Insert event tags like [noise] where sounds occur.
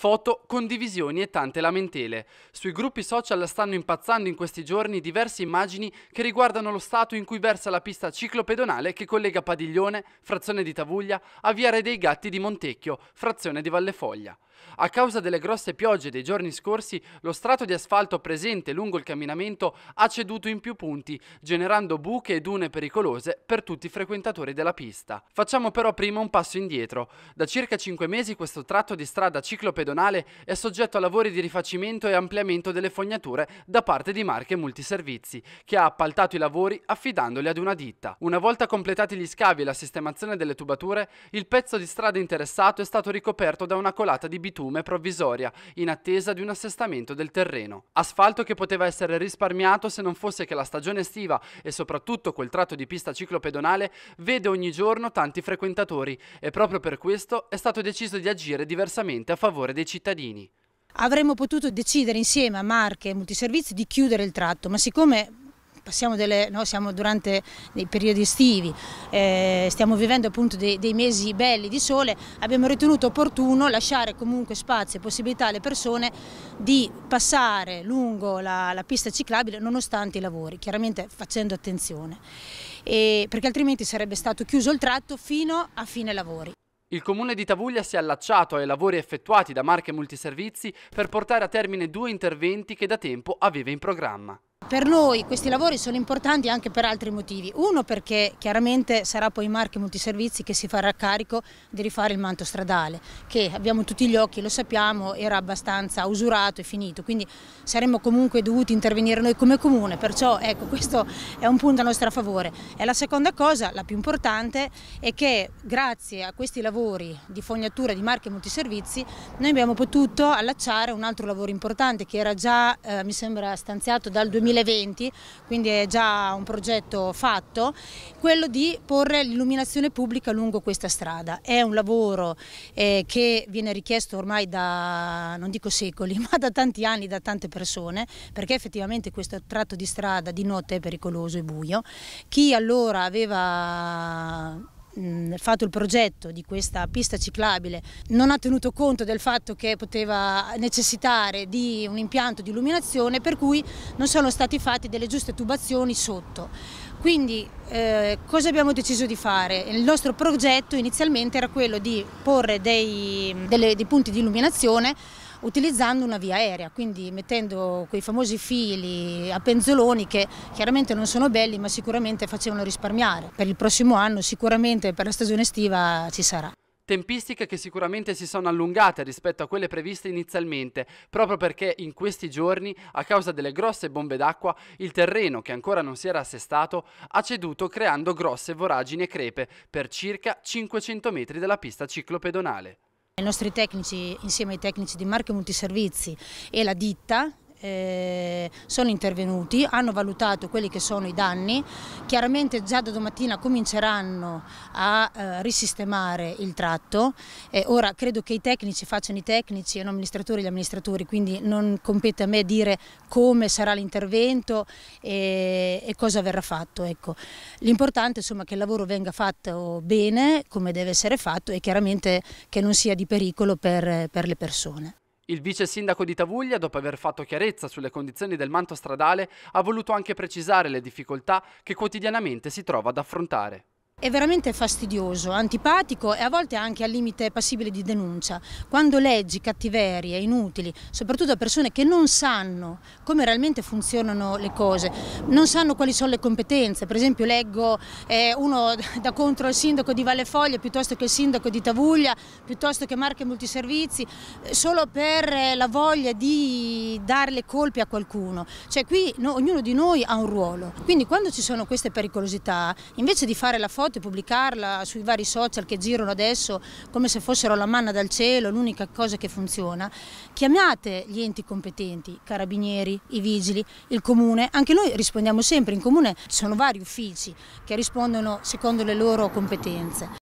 Foto, condivisioni e tante lamentele. Sui gruppi social stanno impazzando in questi giorni diverse immagini che riguardano lo stato in cui versa la pista ciclopedonale che collega Padiglione, frazione di Tavuglia, a Viare dei Gatti di Montecchio, frazione di Vallefoglia. A causa delle grosse piogge dei giorni scorsi, lo strato di asfalto presente lungo il camminamento ha ceduto in più punti, generando buche e dune pericolose per tutti i frequentatori della pista. Facciamo però prima un passo indietro. Da circa 5 mesi questo tratto di strada ciclopedonale pedonale è soggetto a lavori di rifacimento e ampliamento delle fognature da parte di Marche Multiservizi, che ha appaltato i lavori affidandoli ad una ditta. Una volta completati gli scavi e la sistemazione delle tubature, il pezzo di strada interessato è stato ricoperto da una colata di bitume provvisoria, in attesa di un assestamento del terreno. Asfalto che poteva essere risparmiato se non fosse che la stagione estiva e soprattutto quel tratto di pista ciclopedonale vede ogni giorno tanti frequentatori e proprio per questo è stato deciso di agire diversamente a favore dei dei cittadini. Avremmo potuto decidere insieme a Marche e Multiservizi di chiudere il tratto, ma siccome delle, no, siamo durante dei periodi estivi, eh, stiamo vivendo appunto dei, dei, mesi belli di sole, abbiamo ritenuto opportuno lasciare comunque spazio e possibilità alle persone di passare lungo la, la pista ciclabile nonostante i lavori, chiaramente facendo attenzione, e, perché altrimenti sarebbe stato chiuso il tratto fino a fine lavori. Il comune di Tavuglia si è allacciato ai lavori effettuati da Marche Multiservizi per portare a termine due interventi che da tempo aveva in programma. Per noi questi lavori sono importanti anche per altri motivi. Uno perché chiaramente sarà poi Marche Multiservizi che si farà carico di rifare il manto stradale, che abbiamo tutti gli occhi, lo sappiamo, era abbastanza usurato e finito, quindi saremmo comunque dovuti intervenire noi come comune, perciò ecco questo è un punto a nostro favore. E la seconda cosa, la più importante, è che grazie a questi lavori di fognatura di Marche Multiservizi noi abbiamo potuto allacciare un altro lavoro importante che era già, eh, mi sembra, stanziato dal 2000 2020, quindi è già un progetto fatto, quello di porre l'illuminazione pubblica lungo questa strada. È un lavoro eh, che viene richiesto ormai da, non dico secoli, [laughs] ma da tanti anni, da tante persone, perché effettivamente questo tratto di strada di notte è pericoloso e buio. Chi allora aveva mh, fatto il progetto di questa pista ciclabile non ha tenuto conto del fatto che poteva necessitare di un impianto di illuminazione per cui non sono stati fatti delle giuste tubazioni sotto. Quindi eh, cosa abbiamo deciso di fare? Il nostro progetto inizialmente era quello di porre dei, delle, dei punti di illuminazione utilizzando una via aerea, quindi mettendo quei famosi fili a penzoloni che chiaramente non sono belli ma sicuramente facevano risparmiare. Per il prossimo anno sicuramente per la stagione estiva ci sarà tempistiche che sicuramente si sono allungate rispetto a quelle previste inizialmente, proprio perché in questi giorni, a causa delle grosse bombe d'acqua, il terreno, che ancora non si era assestato, ha ceduto creando grosse voragini e crepe per circa 500 metri della pista ciclopedonale. I nostri tecnici, insieme ai tecnici di Marche Multiservizi e la ditta, eh, sono intervenuti, hanno valutato quelli che sono i danni, chiaramente già da domattina cominceranno a eh, risistemare il tratto, eh, ora credo che i tecnici facciano i tecnici e non amministratori gli amministratori, quindi non compete a me dire come sarà l'intervento e, e, cosa verrà fatto. Ecco. L'importante è che il lavoro venga fatto bene, come deve essere fatto e chiaramente che non sia di pericolo per, per le persone. Il vice sindaco di Tavuglia, dopo aver fatto chiarezza sulle condizioni del manto stradale, ha voluto anche precisare le difficoltà che quotidianamente si trova ad affrontare. È veramente fastidioso, antipatico e a volte anche al limite passibile di denuncia. Quando leggi cattiverie inutili, soprattutto a persone che non sanno come realmente funzionano le cose, non sanno quali sono le competenze, per esempio leggo eh, uno [laughs] da contro il sindaco di Vallefoglia piuttosto che il sindaco di Tavuglia, piuttosto che Marche Multiservizi, eh, solo per eh, la voglia di dare le colpe a qualcuno. Cioè qui no, ognuno di noi ha un ruolo. Quindi quando ci sono queste pericolosità, invece di fare la foto foto e pubblicarla sui vari social che girano adesso come se fossero la manna dal cielo, l'unica cosa che funziona, chiamiate gli enti competenti, i carabinieri, i vigili, il comune, anche noi rispondiamo sempre, in comune ci sono vari uffici che rispondono secondo le loro competenze.